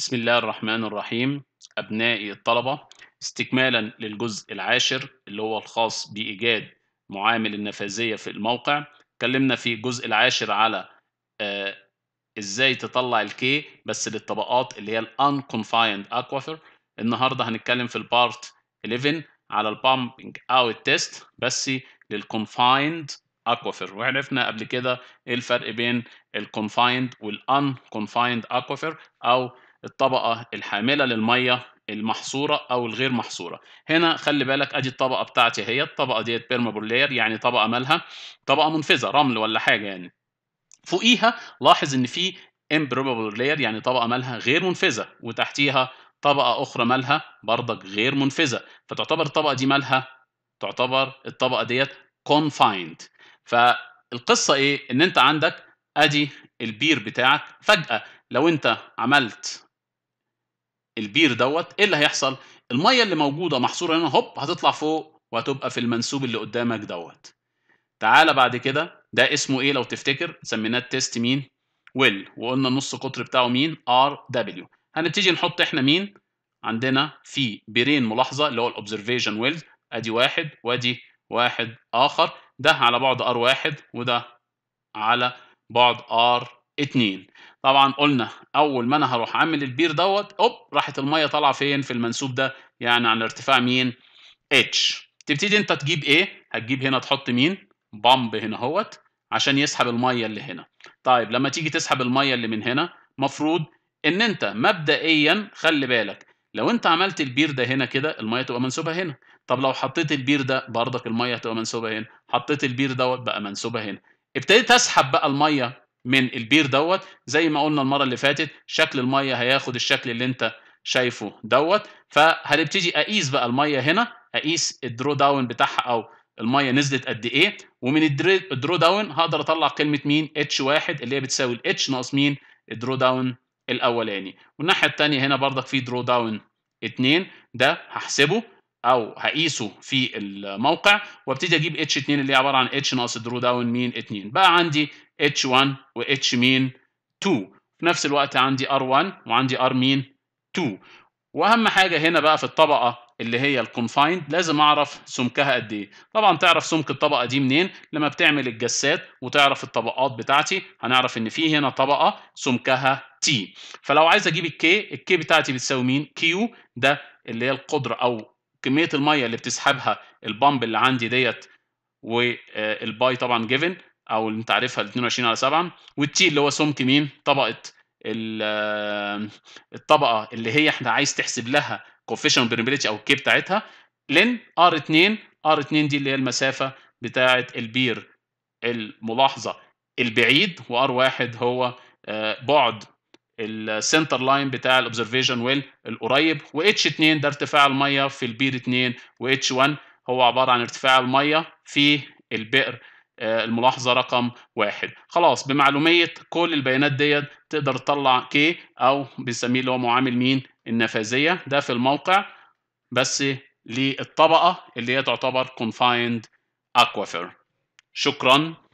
بسم الله الرحمن الرحيم أبنائي الطلبة استكمالا للجزء العاشر اللي هو الخاص بإيجاد معامل النفاذية في الموقع اتكلمنا في الجزء العاشر على آه ازاي تطلع الكي بس للطبقات اللي هي الانكونفايند اكوافر النهارده هنتكلم في البارت 11 على البامبنج اوت تيست بس للكونفايند اكوافر وعرفنا قبل كده ايه الفرق بين الكونفايند والانكونفايند اكوافر او الطبقة الحاملة للمية المحصورة أو الغير محصورة هنا خلي بالك أدي الطبقة بتاعتي هي الطبقة ديت بيرمابولير يعني طبقة مالها طبقة منفذة رمل ولا حاجة يعني فوقيها لاحظ إن في improbable يعني طبقة مالها غير منفذة وتحتيها طبقة أخرى مالها برضك غير منفذة فتعتبر الطبقة دي مالها تعتبر الطبقة ديت confined فالقصة إيه إن أنت عندك أدي البير بتاعك فجأة لو أنت عملت البير دوت ايه اللي هيحصل الميه اللي موجوده محصوره هنا هوب هتطلع فوق وهتبقى في المنسوب اللي قدامك دوت تعالى بعد كده ده اسمه ايه لو تفتكر سميناه تيست مين ويل وقلنا النص قطر بتاعه مين ار دبليو هنبتدي نحط احنا مين عندنا في بيرين ملاحظه اللي هو الاوبزرفيشن ويل ادي واحد وادي واحد اخر ده على بعد ار واحد وده على بعد ار 2 طبعا قلنا اول ما انا هروح اعمل البير دوت اوب راحت الميه طالعه فين في المنسوب ده يعني على ارتفاع مين اتش تبتدي انت تجيب ايه هتجيب هنا تحط مين بامب هنا اهوت عشان يسحب الميه اللي هنا طيب لما تيجي تسحب الميه اللي من هنا مفروض ان انت مبدئيا خلي بالك لو انت عملت البير ده هنا كده الميه تبقى منسوبه هنا طب لو حطيت البير ده برضك الميه هتبقى منسوبه هنا حطيت البير دوت بقى منسوبه هنا ابتديت اسحب بقى الميه من البير دوت زي ما قلنا المره اللي فاتت شكل الميه هياخد الشكل اللي انت شايفه دوت فهنبتدي اقيس بقى الميه هنا اقيس الدرو داون بتاعها او الميه نزلت قد ايه ومن الدرو داون هقدر اطلع كلمه مين اتش 1 اللي هي بتساوي الاتش ناقص مين الدرو داون الاولاني والناحيه الثانيه هنا برضك في درو داون 2 ده هحسبه او هقيسه في الموقع وابتدي اجيب اتش 2 اللي هي عباره عن اتش ناقص درو داون مين 2 بقى عندي اتش 1 واتش مين 2 في نفس الوقت عندي ار 1 وعندي ار مين 2 واهم حاجه هنا بقى في الطبقه اللي هي الكونفايند لازم اعرف سمكها قد ايه طبعا تعرف سمك الطبقه دي منين لما بتعمل الجسات وتعرف الطبقات بتاعتي هنعرف ان في هنا طبقه سمكها تي فلو عايز اجيب الكي الكي بتاعتي بتساوي مين كيو ده اللي هي القدره او كميه الميه اللي بتسحبها البامب اللي عندي ديت والباي طبعا جيفن او اللي انت عارفها 22 على 7 والتي اللي هو سمك مين طبقه آه، الطبقه اللي هي احنا عايز تحسب لها كوفيشن برمبلتي او الكي بتاعتها لين ار 2 ار 2 دي اللي هي المسافه بتاعه البير الملاحظه البعيد وار 1 هو آه، بعد السنتر لاين بتاع الاوبزرفيشن ويل القريب و اتش 2 ده ارتفاع الميه في البير 2 و اتش 1 هو عباره عن ارتفاع الميه في البئر آه، الملاحظة رقم واحد خلاص بمعلومية كل البيانات ديت تقدر تطلع كي أو بنسميه اللي هو معامل مين النفاذية ده في الموقع بس للطبقة اللي هي تعتبر confined aquifer شكراً